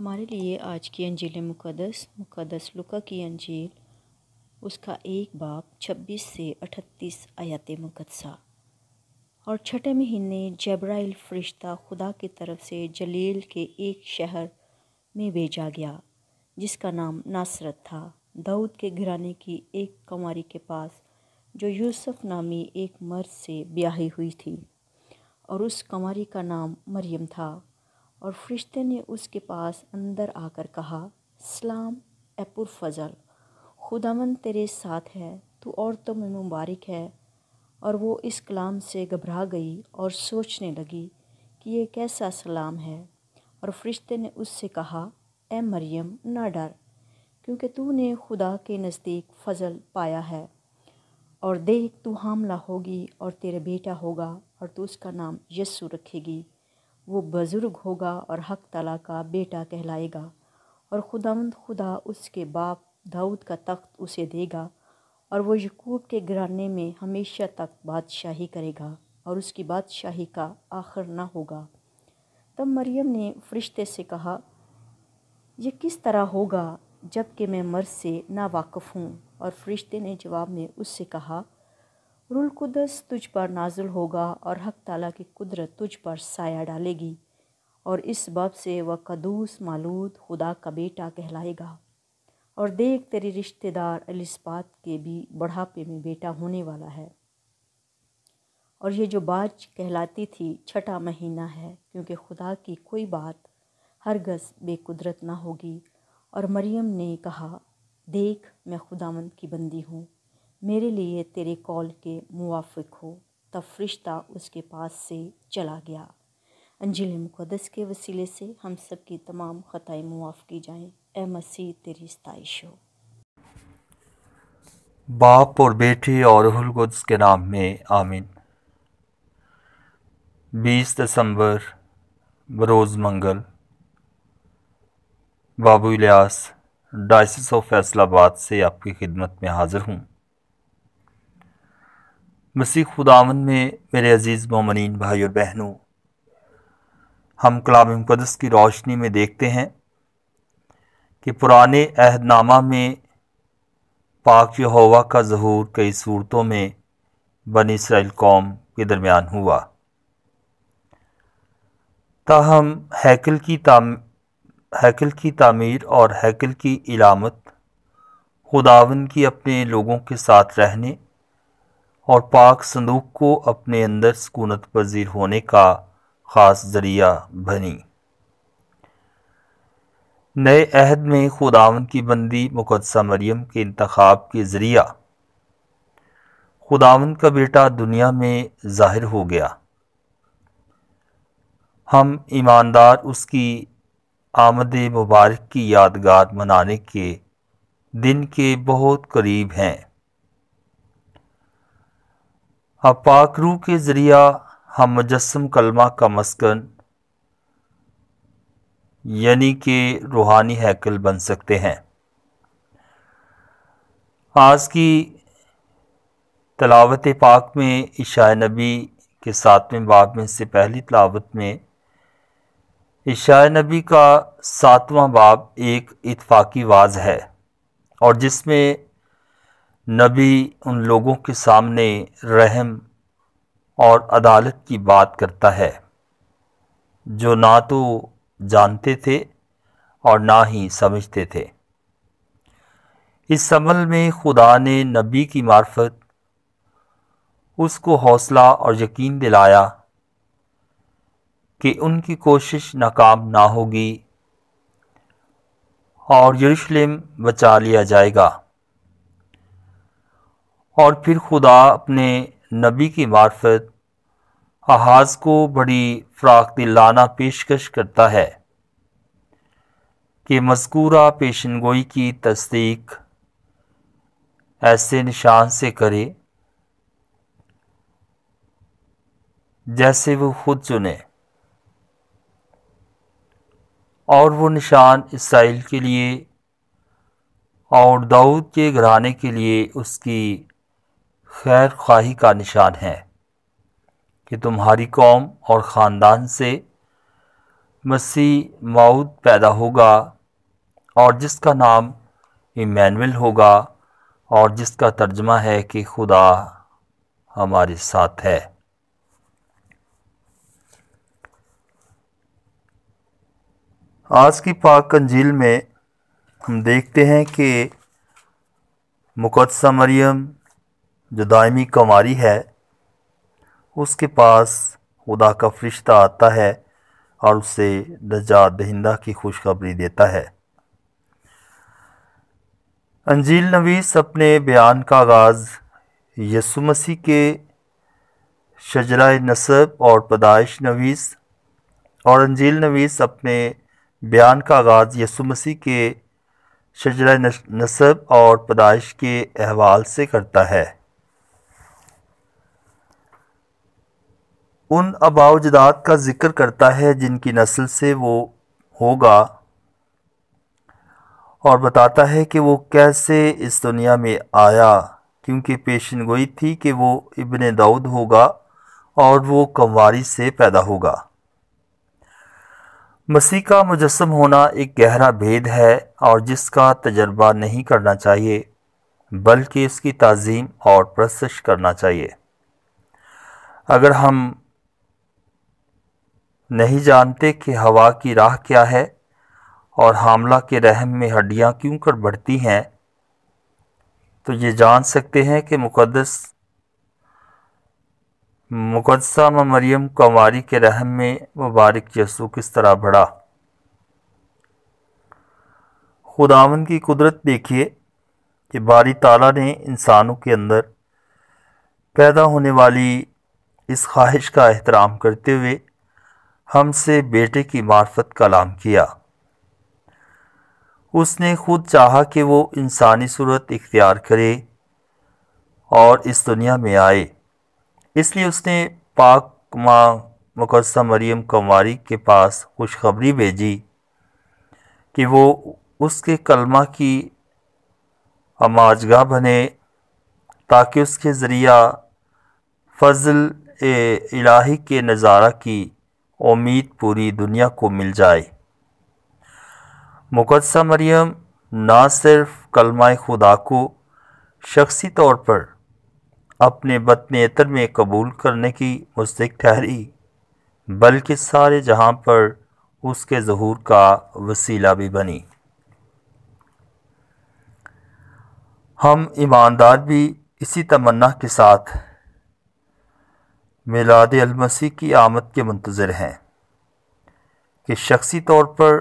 हमारे लिए आज की अंजील मुकदस मुकदस लुका की अंजील उसका एक बाप 26 से 38 आयत मुकदसा और छठे महीने जबराइल फरिश्ता खुदा की तरफ से जलील के एक शहर में भेजा गया जिसका नाम नासरत था दाऊद के घराने की एक कंवारी के पास जो यूसुफ नामी एक मर्द से ब्याही हुई थी और उस कंवारी का नाम मरियम था और फरिश्ते ने उसके पास अंदर आकर कहा सलाम ए पुरफजल खुदावन तेरे साथ है तू औरतों में मुबारक है और वो इस कलाम से घबरा गई और सोचने लगी कि ये कैसा सलाम है और फरिश्ते ने उससे कहा ए मरियम ना डर क्योंकि तूने खुदा के नज़दीक फजल पाया है और देख तू हामला होगी और तेरा बेटा होगा और तू उसका नाम यस्सु रखेगी वो बुज़ुर्ग होगा और हक तला का बेटा कहलाएगा और खुदावंद खुदा उसके बाप दाऊद का तख्त उसे देगा और वो यकूब के घराने में हमेशा तक बादशाही करेगा और उसकी बादशाही का आखिर ना होगा तब मरियम ने फरिश्ते से कहा यह किस तरह होगा जबकि मैं मर्ज से वाकफ़ हूँ और फरिश्ते ने जवाब में उससे कहा रुलकुदस तुझ पर नाजुल होगा और हक ताला की कुदरत तुझ पर साया डालेगी और इस बब से वह कदूस मालूद खुदा का बेटा कहलाएगा और देख तेरे रिश्तेदार अलिस्पात के भी बढ़ापे में बेटा होने वाला है और ये जो बाज कहलाती थी छठा महीना है क्योंकि खुदा की कोई बात हरगज़ बेकुदरत ना होगी और मरियम ने कहा देख मैं खुदामंद की बंदी हूँ मेरे लिए तेरे कॉल के मुआफ़ हो तब फरिश्ता उसके पास से चला गया अंजिल मुकदस के वसीले से हम सब की तमाम ख़तें मुआफ़ की जाएँ ए मसीह तेरी स्ताइश हो बाप और बेटी और हलगुद्स के नाम में आमीन 20 दिसंबर बरोज़ मंगल बाबू इलियास डाइसिस ऑफ फैसलाबाद से आपकी खिदमत में हाज़िर हूँ मसीह खुदावन में मेरे अज़ीज़ ममिन भाई और बहनों हम कलाम मुकदस की रोशनी में देखते हैं कि पुराने अहदनामा में पाक यहोवा का जहूर कई सूरतों में बन इसराइल कौम के दरमियान हुआ ताहम हैकल की ताम हैकल की तामीर और हैकल की इलामत खुदावन की अपने लोगों के साथ रहने और पाक संदूक को अपने अंदर सकूनत पजीर होने का ख़ास ज़रिया बनी नए अहद में खुदावन की बंदी मुकदसा मरियम के इंतखाब के ज़रिया खुदावन का बेटा दुनिया में ज़ाहिर हो गया हम ईमानदार उसकी आमद मुबारक की यादगार मनाने के दिन के बहुत करीब हैं अब पाकरू के ज़रिया हम मुजस्म कलमा का मस्कन यानी कि रूहानी हैकल बन सकते हैं आज की तलावत पाक में ईशा नबी के सातवें बाब में से पहली तलावत में ईशा नबी का सातवां बाब एक इतफाक़ी वाज है और जिसमें नबी उन लोगों के सामने रहम और अदालत की बात करता है जो ना तो जानते थे और ना ही समझते थे इस अमल में खुदा ने नबी की मार्फत उसको हौसला और यकीन दिलाया कि उनकी कोशिश नाकाम ना होगी और यरूशलेम बचा लिया जाएगा और फिर खुदा अपने नबी की मार्फत आहाज को बड़ी फ्राक दिलाना पेशकश करता है कि मजकूरा पेशन गोई की तस्दीक ऐसे निशान से करे जैसे वो खुद चुने और वो निशान इसराइल के लिए और दाऊद के घराने के लिए उसकी खैर ख्वाही का निशान है कि तुम्हारी कौम और ख़ानदान से मसीह माऊद पैदा होगा और जिसका नाम इमैनुअल होगा और जिसका तर्जमा है कि खुदा हमारे साथ है आज की पाक कंजील में हम देखते हैं कि मुकदसा मरियम जो दायमी कमारी है उसके पास खुदा का फरिश्ता आता है और उसे नजात दहिंदा की खुशखबरी देता है अंजील नवीस अपने बयान का आगाज़ यसु मसीह के शजरा नसब और पदाइश नवीस और अंजील नवीस अपने बयान का आगाज़ यसु मसीह के शजरा नसब और पदाइश के अहवाल से करता है उन अबाव का ज़िक्र करता है जिनकी नस्ल से वो होगा और बताता है कि वो कैसे इस दुनिया में आया क्योंकि पेशन गोई थी कि वो इबन दाऊद होगा और वो कंवारी से पैदा होगा मसीह का मुजस्म होना एक गहरा भेद है और जिसका तजर्बा नहीं करना चाहिए बल्कि इसकी तज़ीम और प्रसिश करना चाहिए अगर हम नहीं जानते कि हवा की राह क्या है और हामला के रहम में हड्डियां क्यों कर बढ़ती हैं तो ये जान सकते हैं कि मुकदस मुकदसा में मरियम कुमारी के रहम में मुबारक यसु किस तरह बढ़ा खुदावन की कुदरत देखिए कि बारी ताला ने इंसानों के अंदर पैदा होने वाली इस ख्वाहिश का एहतराम करते हुए हमसे बेटे की मार्फत कलाम किया उसने खुद चाहा कि वो इंसानी सूरत इख्तियार करे और इस दुनिया में आए इसलिए उसने पाक माँ मुकदसा मरियम कुमारी के पास खुशखबरी भेजी कि वो उसके कलमा की अमाजगा बने ताकि उसके ज़रिया फजल इलाही के नज़ारा की उम्मीद पूरी दुनिया को मिल जाए मुकदसा मरियम ना सिर्फ कलमाए खुदा को शख्सी तौर पर अपने बतने अतर में कबूल करने की मुस्तक ठहरी बल्कि सारे जहां पर उसके जहूर का वसीला भी बनी हम ईमानदार भी इसी तमन्ना के साथ मिलाद अलमसी की आमद के मंतज़र हैं कि शख्सी तौर पर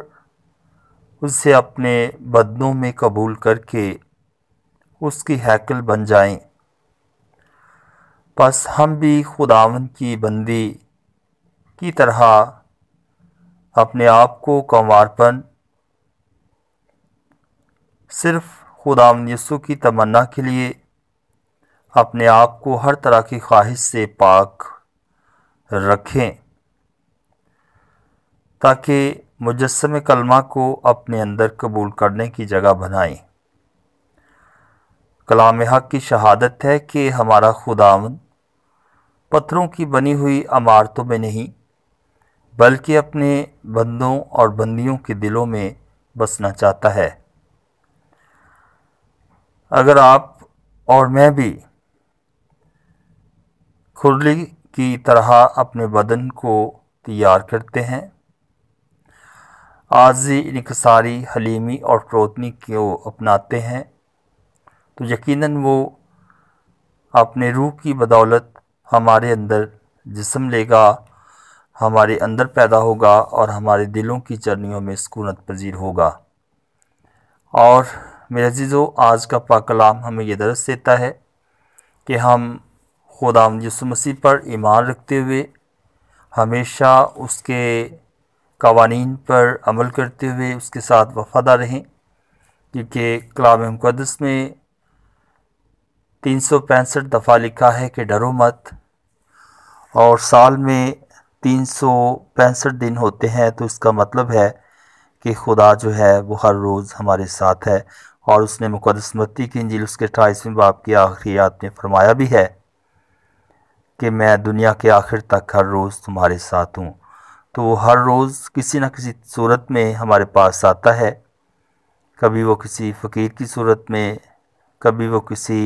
उससे अपने बदनों में कबूल करके उसकी हैकल बन जाएं बस हम भी खुदावन की बंदी की तरह अपने आप को कंवारपन सिर्फ खुदावन यसु की तमन्ना के लिए अपने आप को हर तरह की ख्वाहिश से पाक रखें ताकि मुजस्म कलमा को अपने अंदर कबूल करने की जगह बनाएं कलाम हक की शहादत है कि हमारा खुदावन पत्थरों की बनी हुई अमारतों में नहीं बल्कि अपने बंदों और बंदियों के दिलों में बसना चाहता है अगर आप और मैं भी खुरली की तरह अपने बदन को तैयार करते हैं आजी इनकसारी हलीमी और प्रोतनी को अपनाते हैं तो यकीनन वो अपने रूह की बदौलत हमारे अंदर जिसम लेगा हमारे अंदर पैदा होगा और हमारे दिलों की चरनियों में सुकूनत पजीर होगा और मेरे जीजो आज का पाकलाम हमें यह दरस देता है कि हम ख़ुदा यसु मसीह पर ईमान रखते हुए हमेशा उसके कवानीन पर अमल करते हुए उसके साथ वफादार रहें क्योंकि कलाम मुकदस में तीन सौ पैंसठ दफ़ा लिखा है कि डरो मत और साल में तीन सौ पैंसठ दिन होते हैं तो इसका मतलब है कि खुदा जो है वो हर रोज़ हमारे साथ है और उसने मुकदस की इंजील उसके अठाईसवें बाप की आखिरी याद में फरमाया भी है कि मैं दुनिया के आखिर तक हर रोज़ तुम्हारे साथ हूँ तो वो हर रोज़ किसी न किसी सूरत में हमारे पास आता है कभी वो किसी फ़कीर की सूरत में कभी वो किसी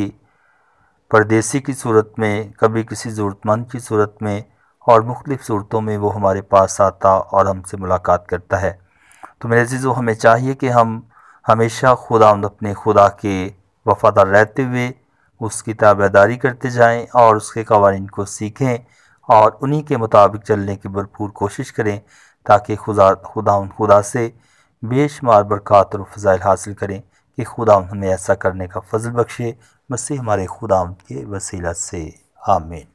परदेसी की सूरत में कभी किसी ज़रूरतमंद की सूरत में और मुख्तफ सूरतों में वो हमारे पास आता और हमसे मुलाकात करता है तो मेरे चीज़ हमें चाहिए कि हम हमेशा खुदा अपने खुदा के वफ़ादार रहते हुए उसकी ताबेदारी करते जाएं और उसके कवानीन को सीखें और उन्हीं के मुताबिक चलने की भरपूर कोशिश करें ताकि खुदा खुदा खुदा से बेशुमार बरक़ात और फ़ज़ाइल हासिल करें कि खुदा हमें ऐसा करने का फजल बख्शे मसीह हमारे खुदा के वसीला से आमीन